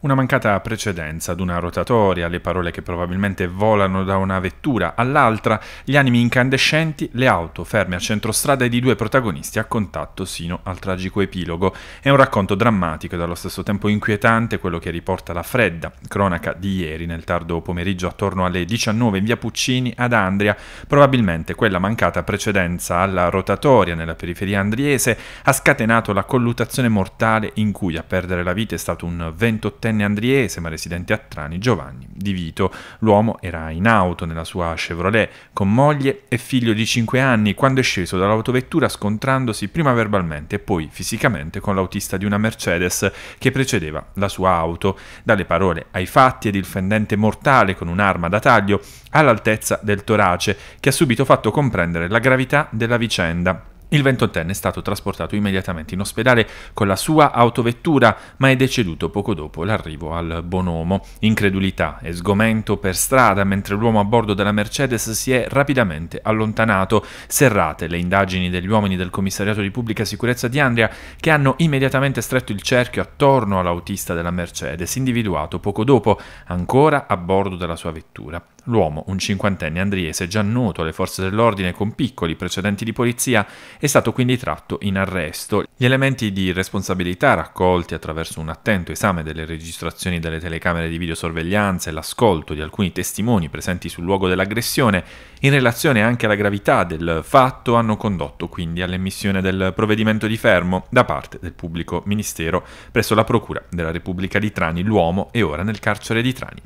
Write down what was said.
Una mancata precedenza ad una rotatoria, le parole che probabilmente volano da una vettura all'altra, gli animi incandescenti, le auto ferme a centrostrada e di due protagonisti a contatto sino al tragico epilogo. È un racconto drammatico e dallo stesso tempo inquietante quello che riporta la fredda cronaca di ieri nel tardo pomeriggio attorno alle 19 in via Puccini ad Andria, probabilmente quella mancata precedenza alla rotatoria nella periferia andriese ha scatenato la colluttazione mortale in cui a perdere la vita è stato un 28 diciottenne andriese ma residente a Trani, Giovanni Di Vito. L'uomo era in auto nella sua Chevrolet con moglie e figlio di 5 anni quando è sceso dall'autovettura scontrandosi prima verbalmente e poi fisicamente con l'autista di una Mercedes che precedeva la sua auto. Dalle parole ai fatti ed il fendente mortale con un'arma da taglio all'altezza del torace che ha subito fatto comprendere la gravità della vicenda il 28enne è stato trasportato immediatamente in ospedale con la sua autovettura, ma è deceduto poco dopo l'arrivo al Bonomo. Incredulità e sgomento per strada mentre l'uomo a bordo della Mercedes si è rapidamente allontanato. Serrate le indagini degli uomini del commissariato di pubblica sicurezza di Andria che hanno immediatamente stretto il cerchio attorno all'autista della Mercedes, individuato poco dopo, ancora a bordo della sua vettura. L'uomo, un cinquantenne andriese già noto alle forze dell'ordine con piccoli precedenti di polizia, è stato quindi tratto in arresto. Gli elementi di responsabilità raccolti attraverso un attento esame delle registrazioni delle telecamere di videosorveglianza e l'ascolto di alcuni testimoni presenti sul luogo dell'aggressione, in relazione anche alla gravità del fatto, hanno condotto quindi all'emissione del provvedimento di fermo da parte del pubblico ministero presso la Procura della Repubblica di Trani, l'uomo è ora nel carcere di Trani.